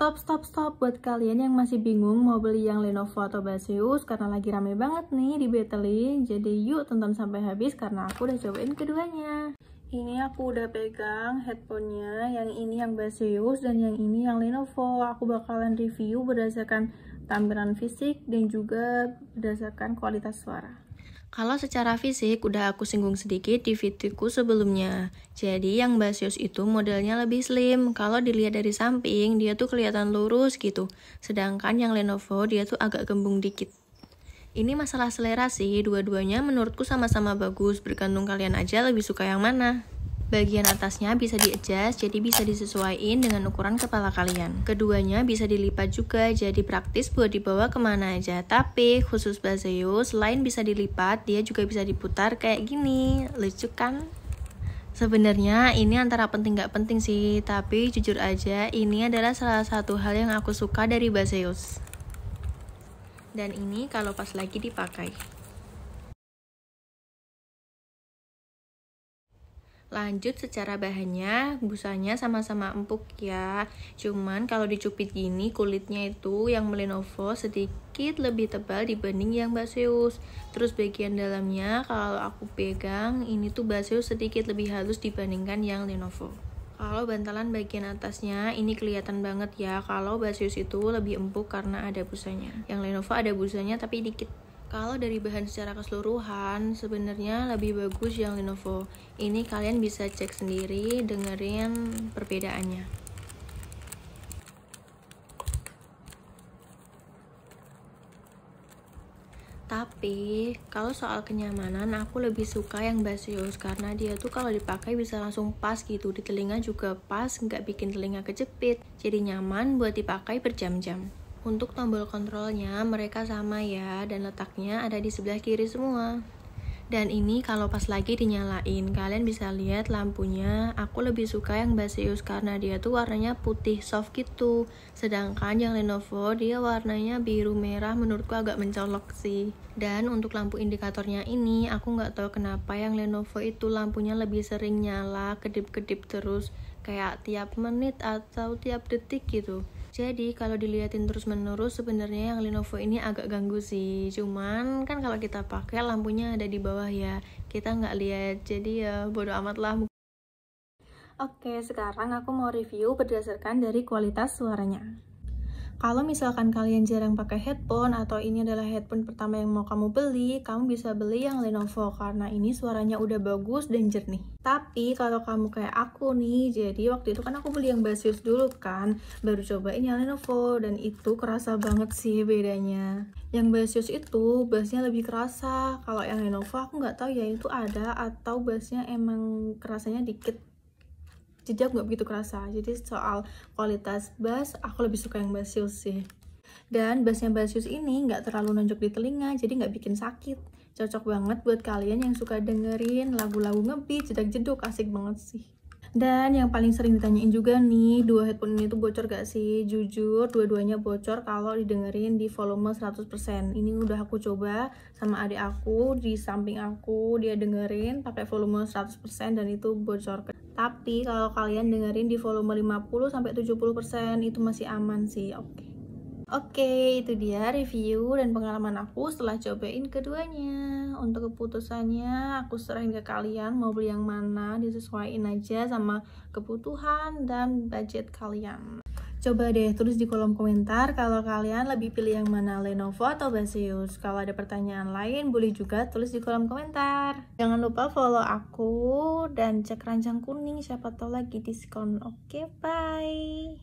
Stop, stop, stop buat kalian yang masih bingung mau beli yang Lenovo atau Baseus karena lagi rame banget nih di Betelin. Jadi yuk tonton sampai habis karena aku udah cobain keduanya. Ini aku udah pegang headphonenya, yang ini yang Baseus dan yang ini yang Lenovo. Aku bakalan review berdasarkan tampilan fisik dan juga berdasarkan kualitas suara. Kalau secara fisik udah aku singgung sedikit di videoku sebelumnya. Jadi yang Basius itu modelnya lebih slim. Kalau dilihat dari samping dia tuh kelihatan lurus gitu. Sedangkan yang Lenovo dia tuh agak gembung dikit. Ini masalah selera sih, dua-duanya menurutku sama-sama bagus, bergantung kalian aja lebih suka yang mana. Bagian atasnya bisa di-adjust, jadi bisa disesuaikan dengan ukuran kepala kalian. Keduanya bisa dilipat juga, jadi praktis buat dibawa kemana aja. Tapi khusus Baseo, selain bisa dilipat, dia juga bisa diputar kayak gini. Lucu kan? Sebenarnya ini antara penting gak penting sih, tapi jujur aja ini adalah salah satu hal yang aku suka dari Baseus. Dan ini kalau pas lagi dipakai. Lanjut secara bahannya, busanya sama-sama empuk ya. Cuman kalau dicupit gini kulitnya itu yang melenovo sedikit lebih tebal dibanding yang baseus. Terus bagian dalamnya kalau aku pegang ini tuh baseus sedikit lebih halus dibandingkan yang lenovo. Kalau bantalan bagian atasnya ini kelihatan banget ya kalau baseus itu lebih empuk karena ada busanya. Yang lenovo ada busanya tapi dikit. Kalau dari bahan secara keseluruhan, sebenarnya lebih bagus yang Lenovo. Ini kalian bisa cek sendiri, dengerin perbedaannya. Tapi kalau soal kenyamanan aku lebih suka yang Basios karena dia tuh kalau dipakai bisa langsung pas gitu di telinga juga pas nggak bikin telinga kejepit jadi nyaman buat dipakai berjam-jam. Untuk tombol kontrolnya mereka sama ya dan letaknya ada di sebelah kiri semua. Dan ini kalau pas lagi dinyalain, kalian bisa lihat lampunya. Aku lebih suka yang Baseus karena dia tuh warnanya putih soft gitu. Sedangkan yang Lenovo dia warnanya biru merah menurutku agak mencolok sih. Dan untuk lampu indikatornya ini, aku nggak tahu kenapa yang Lenovo itu lampunya lebih sering nyala kedip-kedip terus kayak tiap menit atau tiap detik gitu. Jadi kalau dilihatin terus-menerus sebenarnya yang Lenovo ini agak ganggu sih. Cuman kan kalau kita pakai lampunya ada di bawah ya. Kita nggak lihat. Jadi ya bodo amat lah. Oke, sekarang aku mau review berdasarkan dari kualitas suaranya. Kalau misalkan kalian jarang pakai headphone atau ini adalah headphone pertama yang mau kamu beli, kamu bisa beli yang Lenovo karena ini suaranya udah bagus dan jernih. Tapi kalau kamu kayak aku nih, jadi waktu itu kan aku beli yang Basis dulu kan, baru cobain yang Lenovo dan itu kerasa banget sih bedanya. Yang Basis itu bassnya lebih kerasa, kalau yang Lenovo aku nggak tahu ya itu ada atau bassnya emang kerasanya dikit jadi aku nggak begitu kerasa jadi soal kualitas bass aku lebih suka yang basius sih dan bassnya basius ini gak terlalu nonjok di telinga jadi gak bikin sakit cocok banget buat kalian yang suka dengerin lagu-lagu ngebeat jedak jeduk asik banget sih dan yang paling sering ditanyain juga nih, dua headphone ini tuh bocor gak sih? Jujur, dua-duanya bocor kalau didengerin di volume 100%. Ini udah aku coba sama adik aku, di samping aku, dia dengerin pakai volume 100% dan itu bocor tapi kalau kalian dengerin di volume 50 sampai 70% itu masih aman sih oke okay. Oke, okay, itu dia review dan pengalaman aku setelah cobain keduanya. Untuk keputusannya, aku serahin ke kalian mau beli yang mana, disesuaikan aja sama kebutuhan dan budget kalian. Coba deh tulis di kolom komentar kalau kalian lebih pilih yang mana Lenovo atau Baseus. Kalau ada pertanyaan lain boleh juga tulis di kolom komentar. Jangan lupa follow aku dan cek ranjang kuning siapa tahu lagi diskon. Oke, okay, bye.